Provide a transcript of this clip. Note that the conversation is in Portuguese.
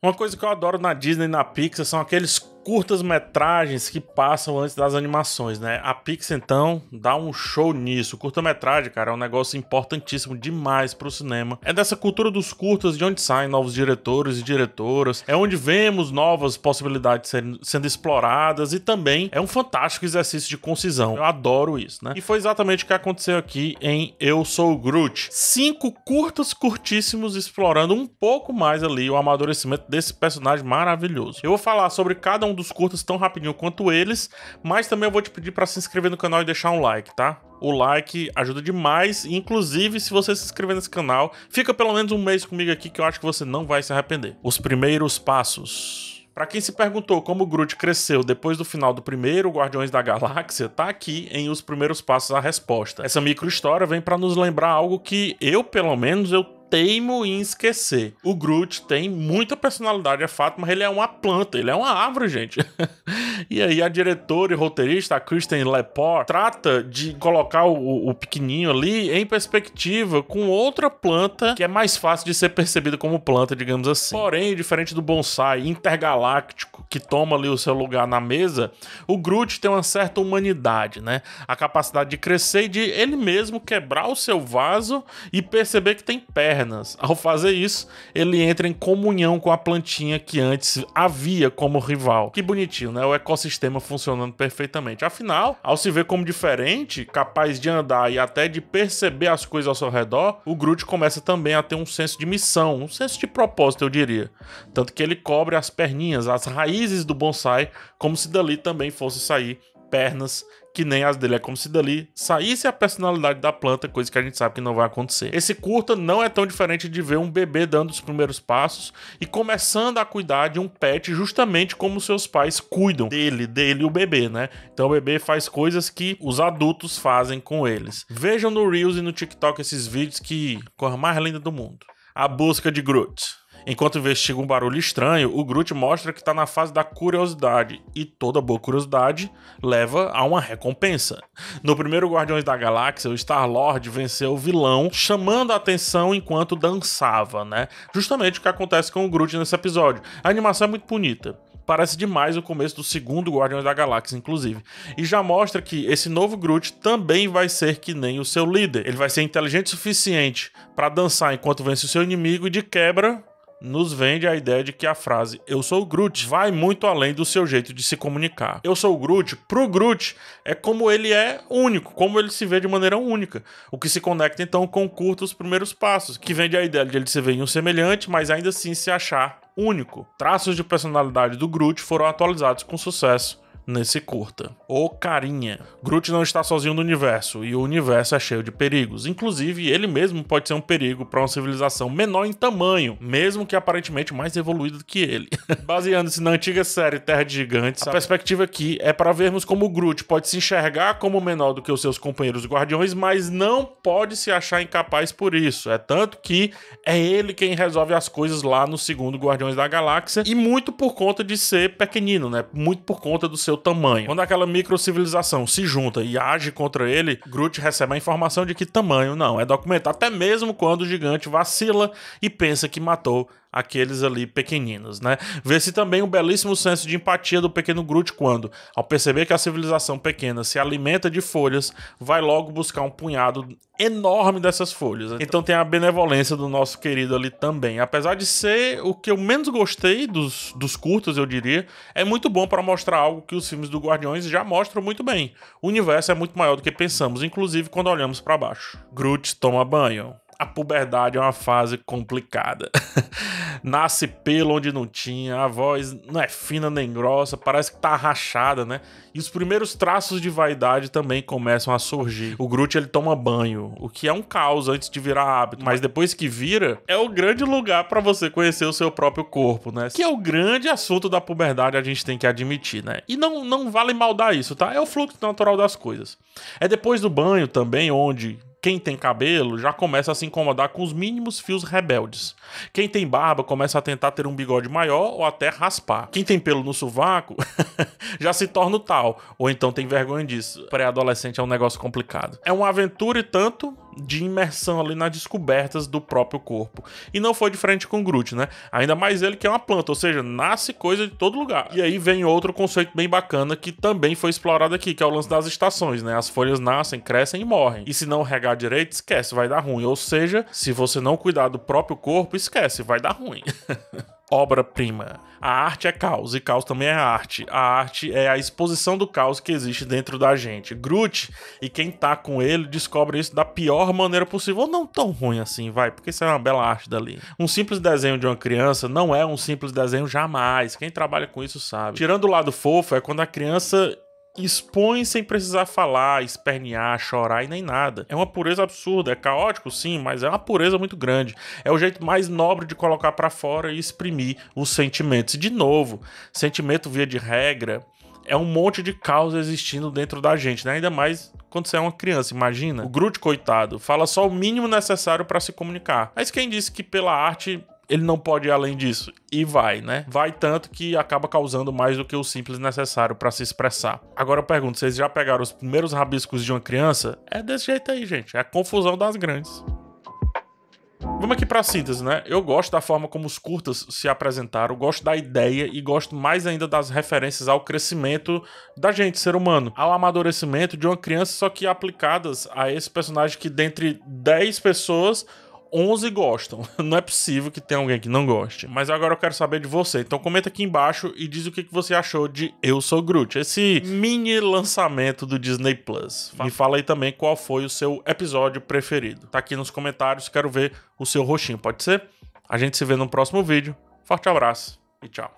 Uma coisa que eu adoro na Disney e na Pixar são aqueles curtas-metragens que passam antes das animações, né? A Pix, então, dá um show nisso. Curta-metragem, cara, é um negócio importantíssimo demais para o cinema. É dessa cultura dos curtas de onde saem novos diretores e diretoras, é onde vemos novas possibilidades sendo, sendo exploradas e também é um fantástico exercício de concisão. Eu adoro isso, né? E foi exatamente o que aconteceu aqui em Eu Sou o Groot. Cinco curtas curtíssimos explorando um pouco mais ali o amadurecimento desse personagem maravilhoso. Eu vou falar sobre cada um dos curtos tão rapidinho quanto eles, mas também eu vou te pedir para se inscrever no canal e deixar um like, tá? O like ajuda demais, inclusive se você se inscrever nesse canal, fica pelo menos um mês comigo aqui que eu acho que você não vai se arrepender. Os primeiros passos. Para quem se perguntou como o Groot cresceu depois do final do primeiro Guardiões da Galáxia, tá aqui em Os Primeiros Passos a resposta. Essa micro história vem para nos lembrar algo que eu, pelo menos, eu teimo em esquecer. O Groot tem muita personalidade, é fato, mas ele é uma planta, ele é uma árvore, gente. e aí a diretora e roteirista, a Kristen Lepore, trata de colocar o, o pequenininho ali em perspectiva com outra planta que é mais fácil de ser percebida como planta, digamos assim. Porém, diferente do bonsai intergaláctico que toma ali o seu lugar na mesa, o Groot tem uma certa humanidade, né? A capacidade de crescer e de ele mesmo quebrar o seu vaso e perceber que tem perna pernas. Ao fazer isso, ele entra em comunhão com a plantinha que antes havia como rival. Que bonitinho, né? O ecossistema funcionando perfeitamente. Afinal, ao se ver como diferente, capaz de andar e até de perceber as coisas ao seu redor, o Groot começa também a ter um senso de missão, um senso de propósito, eu diria. Tanto que ele cobre as perninhas, as raízes do bonsai, como se dali também fosse sair pernas que nem as dele. É como se dali saísse a personalidade da planta, coisa que a gente sabe que não vai acontecer. Esse curta não é tão diferente de ver um bebê dando os primeiros passos e começando a cuidar de um pet justamente como seus pais cuidam dele, dele e o bebê, né? Então o bebê faz coisas que os adultos fazem com eles. Vejam no Reels e no TikTok esses vídeos que corre mais linda do mundo. A busca de Groot. Enquanto investiga um barulho estranho, o Groot mostra que está na fase da curiosidade, e toda boa curiosidade leva a uma recompensa. No primeiro Guardiões da Galáxia, o Star-Lord venceu o vilão, chamando a atenção enquanto dançava, né? Justamente o que acontece com o Groot nesse episódio. A animação é muito bonita parece demais o começo do segundo Guardiões da Galáxia, inclusive. E já mostra que esse novo Groot também vai ser que nem o seu líder. Ele vai ser inteligente o suficiente para dançar enquanto vence o seu inimigo e de quebra nos vende a ideia de que a frase eu sou o Groot vai muito além do seu jeito de se comunicar. Eu sou o Groot, pro Groot é como ele é único, como ele se vê de maneira única. O que se conecta então com curto os primeiros passos, que vende a ideia de ele se ver em um semelhante, mas ainda assim se achar único. Traços de personalidade do Groot foram atualizados com sucesso nesse curta. Ô carinha! Groot não está sozinho no universo e o universo é cheio de perigos. Inclusive, ele mesmo pode ser um perigo para uma civilização menor em tamanho, mesmo que aparentemente mais evoluída do que ele. Baseando-se na antiga série Terra de Gigantes, a perspectiva aqui é para vermos como o Groot pode se enxergar como menor do que os seus companheiros guardiões, mas não pode se achar incapaz por isso. É tanto que é ele quem resolve as coisas lá no segundo Guardiões da Galáxia e muito por conta de ser pequenino, né? Muito por conta do seu tamanho. Quando aquela microcivilização se junta e age contra ele, Groot recebe a informação de que tamanho não é documentado, até mesmo quando o gigante vacila e pensa que matou aqueles ali pequeninos, né? Vê-se também um belíssimo senso de empatia do pequeno Groot quando, ao perceber que a civilização pequena se alimenta de folhas, vai logo buscar um punhado enorme dessas folhas. Então tem a benevolência do nosso querido ali também. Apesar de ser o que eu menos gostei dos, dos curtos, eu diria, é muito bom para mostrar algo que os filmes do Guardiões já mostram muito bem. O universo é muito maior do que pensamos, inclusive quando olhamos para baixo. Groot toma banho a puberdade é uma fase complicada. Nasce pelo onde não tinha, a voz não é fina nem grossa, parece que tá rachada, né? E os primeiros traços de vaidade também começam a surgir. O Groot ele toma banho, o que é um caos antes de virar hábito, mas depois que vira, é o grande lugar para você conhecer o seu próprio corpo, né? Que é o grande assunto da puberdade, a gente tem que admitir, né? E não, não vale maldar isso, tá? É o fluxo natural das coisas. É depois do banho também onde quem tem cabelo já começa a se incomodar com os mínimos fios rebeldes. Quem tem barba começa a tentar ter um bigode maior ou até raspar. Quem tem pelo no sovaco já se torna o tal, ou então tem vergonha disso. Pré-adolescente é um negócio complicado. É uma aventura e tanto, de imersão ali nas descobertas do próprio corpo. E não foi diferente com o Groot, né? Ainda mais ele que é uma planta, ou seja, nasce coisa de todo lugar. E aí vem outro conceito bem bacana que também foi explorado aqui, que é o lance das estações, né? As folhas nascem, crescem e morrem. E se não regar direito, esquece, vai dar ruim. Ou seja, se você não cuidar do próprio corpo, esquece, vai dar ruim. obra-prima. A arte é caos e caos também é arte. A arte é a exposição do caos que existe dentro da gente. Groot e quem tá com ele descobre isso da pior maneira possível. Ou não tão ruim assim, vai, porque isso é uma bela arte dali. Um simples desenho de uma criança não é um simples desenho jamais. Quem trabalha com isso sabe. Tirando o lado fofo, é quando a criança expõe sem precisar falar, espernear, chorar e nem nada. É uma pureza absurda, é caótico sim, mas é uma pureza muito grande. É o jeito mais nobre de colocar para fora e exprimir os sentimentos. E de novo, sentimento via de regra é um monte de caos existindo dentro da gente, né? Ainda mais quando você é uma criança, imagina. O Groot, coitado, fala só o mínimo necessário para se comunicar. Mas quem disse que pela arte ele não pode ir além disso. E vai, né? Vai tanto que acaba causando mais do que o simples necessário para se expressar. Agora eu pergunto, vocês já pegaram os primeiros rabiscos de uma criança? É desse jeito aí, gente. É a confusão das grandes. Vamos aqui para a síntese, né? Eu gosto da forma como os curtas se apresentaram, gosto da ideia e gosto mais ainda das referências ao crescimento da gente, ser humano, ao amadurecimento de uma criança, só que aplicadas a esse personagem que dentre 10 pessoas 11 gostam. Não é possível que tenha alguém que não goste. Mas agora eu quero saber de você. Então comenta aqui embaixo e diz o que você achou de Eu Sou Groot, esse mini lançamento do Disney Plus. Me fala aí também qual foi o seu episódio preferido. Tá aqui nos comentários, quero ver o seu roxinho, pode ser? A gente se vê no próximo vídeo. Forte abraço e tchau.